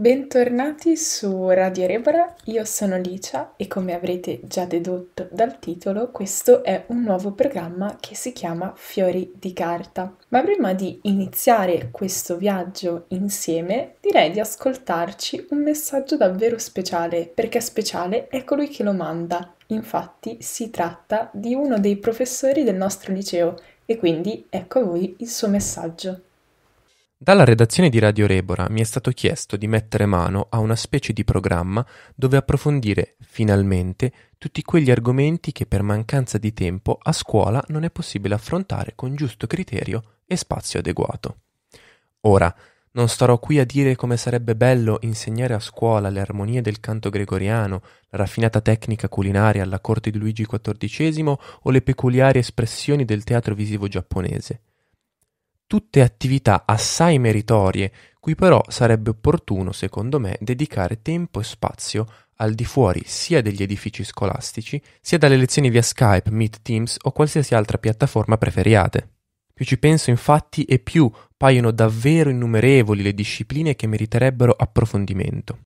Bentornati su Radio Rebora, io sono Licia e come avrete già dedotto dal titolo questo è un nuovo programma che si chiama Fiori di Carta. Ma prima di iniziare questo viaggio insieme direi di ascoltarci un messaggio davvero speciale perché speciale è colui che lo manda. Infatti si tratta di uno dei professori del nostro liceo e quindi ecco a voi il suo messaggio. Dalla redazione di Radio Rebora mi è stato chiesto di mettere mano a una specie di programma dove approfondire, finalmente, tutti quegli argomenti che per mancanza di tempo a scuola non è possibile affrontare con giusto criterio e spazio adeguato. Ora, non starò qui a dire come sarebbe bello insegnare a scuola le armonie del canto gregoriano, la raffinata tecnica culinaria alla corte di Luigi XIV o le peculiari espressioni del teatro visivo giapponese tutte attività assai meritorie, cui però sarebbe opportuno, secondo me, dedicare tempo e spazio al di fuori sia degli edifici scolastici, sia dalle lezioni via Skype, Meet Teams o qualsiasi altra piattaforma preferiate. Più ci penso infatti e più paiono davvero innumerevoli le discipline che meriterebbero approfondimento.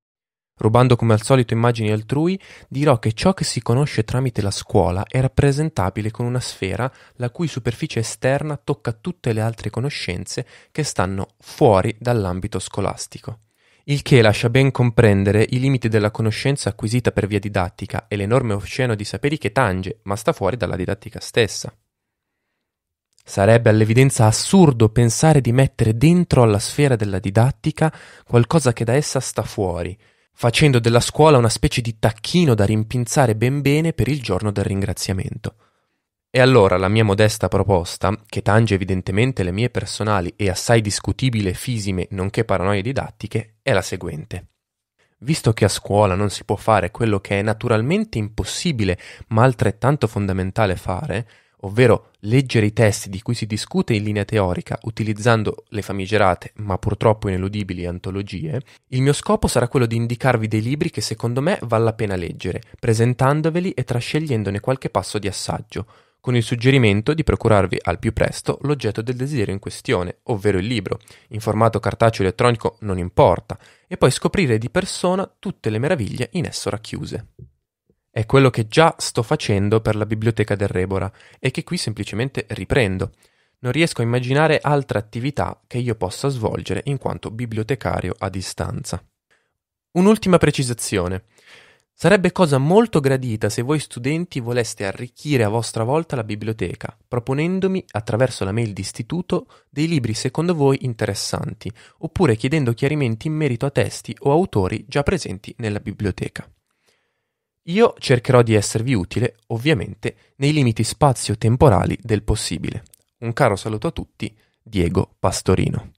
Rubando come al solito immagini altrui, dirò che ciò che si conosce tramite la scuola è rappresentabile con una sfera la cui superficie esterna tocca tutte le altre conoscenze che stanno fuori dall'ambito scolastico. Il che lascia ben comprendere i limiti della conoscenza acquisita per via didattica e l'enorme osceno di saperi che tange, ma sta fuori dalla didattica stessa. Sarebbe all'evidenza assurdo pensare di mettere dentro alla sfera della didattica qualcosa che da essa sta fuori, facendo della scuola una specie di tacchino da rimpinzare ben bene per il giorno del ringraziamento. E allora la mia modesta proposta, che tange evidentemente le mie personali e assai discutibili fisime nonché paranoie didattiche, è la seguente. Visto che a scuola non si può fare quello che è naturalmente impossibile ma altrettanto fondamentale fare, ovvero leggere i testi di cui si discute in linea teorica utilizzando le famigerate, ma purtroppo ineludibili, antologie, il mio scopo sarà quello di indicarvi dei libri che secondo me vale la pena leggere, presentandoveli e trascegliendone qualche passo di assaggio, con il suggerimento di procurarvi al più presto l'oggetto del desiderio in questione, ovvero il libro, in formato cartaceo elettronico non importa, e poi scoprire di persona tutte le meraviglie in esso racchiuse. È quello che già sto facendo per la biblioteca del Rebora e che qui semplicemente riprendo. Non riesco a immaginare altra attività che io possa svolgere in quanto bibliotecario a distanza. Un'ultima precisazione. Sarebbe cosa molto gradita se voi studenti voleste arricchire a vostra volta la biblioteca, proponendomi, attraverso la mail d'istituto, dei libri secondo voi interessanti, oppure chiedendo chiarimenti in merito a testi o autori già presenti nella biblioteca. Io cercherò di esservi utile, ovviamente, nei limiti spazio-temporali del possibile. Un caro saluto a tutti, Diego Pastorino.